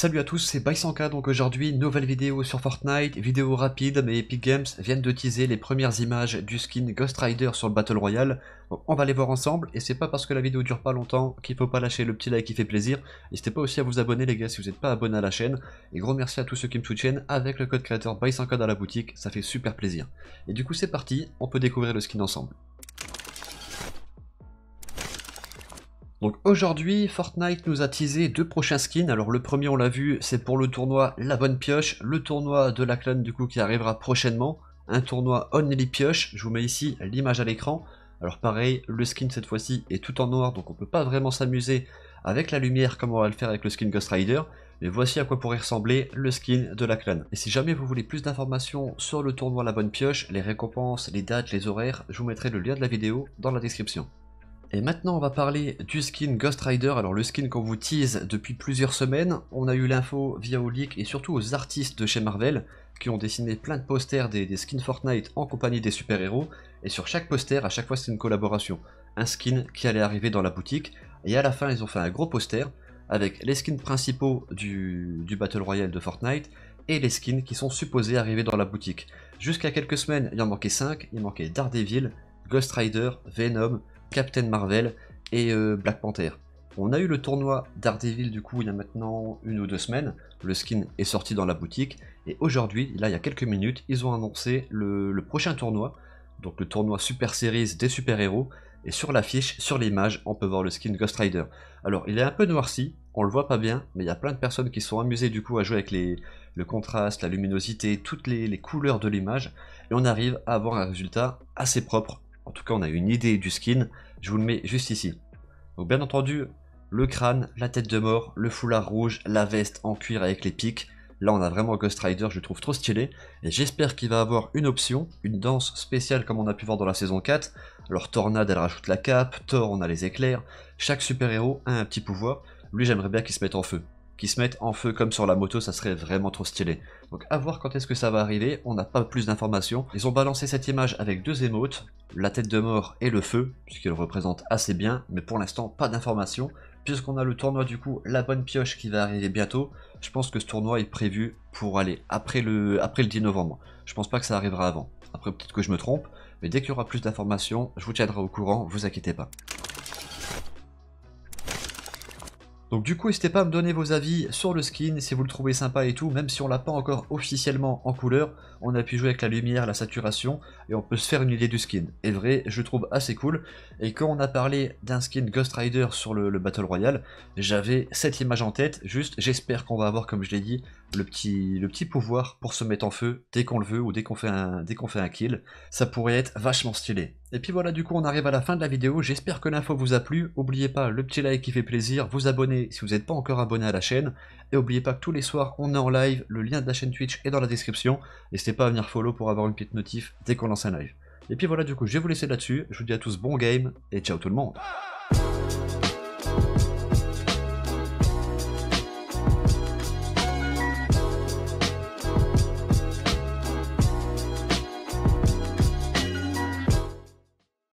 Salut à tous, c'est Baisanka, donc aujourd'hui nouvelle vidéo sur Fortnite, vidéo rapide, mais Epic Games viennent de teaser les premières images du skin Ghost Rider sur le Battle Royale, on va les voir ensemble, et c'est pas parce que la vidéo dure pas longtemps qu'il faut pas lâcher le petit like qui fait plaisir, n'hésitez pas aussi à vous abonner les gars si vous n'êtes pas abonné à la chaîne, et gros merci à tous ceux qui me soutiennent avec le code créateur Baisanka dans la boutique, ça fait super plaisir. Et du coup c'est parti, on peut découvrir le skin ensemble. Donc aujourd'hui, Fortnite nous a teasé deux prochains skins. Alors le premier, on l'a vu, c'est pour le tournoi La Bonne Pioche, le tournoi de la clan du coup qui arrivera prochainement. Un tournoi Only Pioche, je vous mets ici l'image à l'écran. Alors pareil, le skin cette fois-ci est tout en noir, donc on peut pas vraiment s'amuser avec la lumière comme on va le faire avec le skin Ghost Rider. Mais voici à quoi pourrait ressembler le skin de la clan. Et si jamais vous voulez plus d'informations sur le tournoi La Bonne Pioche, les récompenses, les dates, les horaires, je vous mettrai le lien de la vidéo dans la description. Et maintenant, on va parler du skin Ghost Rider. Alors, le skin qu'on vous tease depuis plusieurs semaines. On a eu l'info via au et surtout aux artistes de chez Marvel qui ont dessiné plein de posters des, skins Fortnite en compagnie des super-héros. Et sur chaque poster, à chaque fois, c'est une collaboration. Un skin qui allait arriver dans la boutique. Et à la fin, ils ont fait un gros poster avec les skins principaux du, du Battle Royale de Fortnite et les skins qui sont supposés arriver dans la boutique. Jusqu'à quelques semaines, il en manquait 5. Il manquait Daredevil, Ghost Rider, Venom, Captain Marvel et euh, Black Panther. On a eu le tournoi Daredevil du coup il y a maintenant une ou deux semaines, le skin est sorti dans la boutique, et aujourd'hui, là il y a quelques minutes, ils ont annoncé le, prochain tournoi, donc le tournoi Super Series des super-héros, et sur l'affiche, sur l'image, on peut voir le skin Ghost Rider. Alors il est un peu noirci, on le voit pas bien, mais il y a plein de personnes qui sont amusées du coup à jouer avec les, le contraste, la luminosité, toutes les, les couleurs de l'image, et on arrive à avoir un résultat assez propre, en tout cas, on a une idée du skin. Je vous le mets juste ici. Donc bien entendu, le crâne, la tête de mort, le foulard rouge, la veste en cuir avec les pics. Là, on a vraiment Ghost Rider, je le trouve trop stylé. Et j'espère qu'il va avoir une option, une danse spéciale comme on a pu voir dans la saison 4. Alors Tornade, elle rajoute la cape, Thor, on a les éclairs. Chaque super-héros a un petit pouvoir. Lui, j'aimerais bien qu'il se mette en feu qui se mettent en feu comme sur la moto, ça serait vraiment trop stylé. Donc à voir quand est-ce que ça va arriver, on n'a pas plus d'informations. Ils ont balancé cette image avec deux émotes, la tête de mort et le feu, puisqu'ils représente assez bien, mais pour l'instant pas d'informations. Puisqu'on a le tournoi du coup, la bonne pioche qui va arriver bientôt, je pense que ce tournoi est prévu pour aller après le, après le 10 novembre. Je pense pas que ça arrivera avant. Après peut-être que je me trompe, mais dès qu'il y aura plus d'informations, je vous tiendrai au courant, vous inquiétez pas. Donc du coup, n'hésitez pas à me donner vos avis sur le skin, si vous le trouvez sympa et tout, même si on l'a pas encore officiellement en couleur, on a pu jouer avec la lumière, la saturation, et on peut se faire une idée du skin. Et vrai, je trouve assez cool. Et quand on a parlé d'un skin Ghost Rider sur le Battle Royale, j'avais cette image en tête, juste j'espère qu'on va avoir, comme je l'ai dit, le petit, le petit pouvoir pour se mettre en feu dès qu'on le veut ou dès qu'on fait, un, dès qu'on fait un kill. Ça pourrait être vachement stylé. Et puis voilà, du coup, on arrive à la fin de la vidéo. J'espère que l'info vous a plu. N'oubliez pas le petit like qui fait plaisir, vous abonner si vous n'êtes pas encore abonné à la chaîne. Et n'oubliez pas que tous les soirs, on est en live. Le lien de la chaîne Twitch est dans la description. N'hésitez pas à venir follow pour avoir une petite notif dès qu'on lance un live. Et puis voilà, du coup, je vais vous laisser là-dessus. Je vous dis à tous bon game et ciao tout le monde.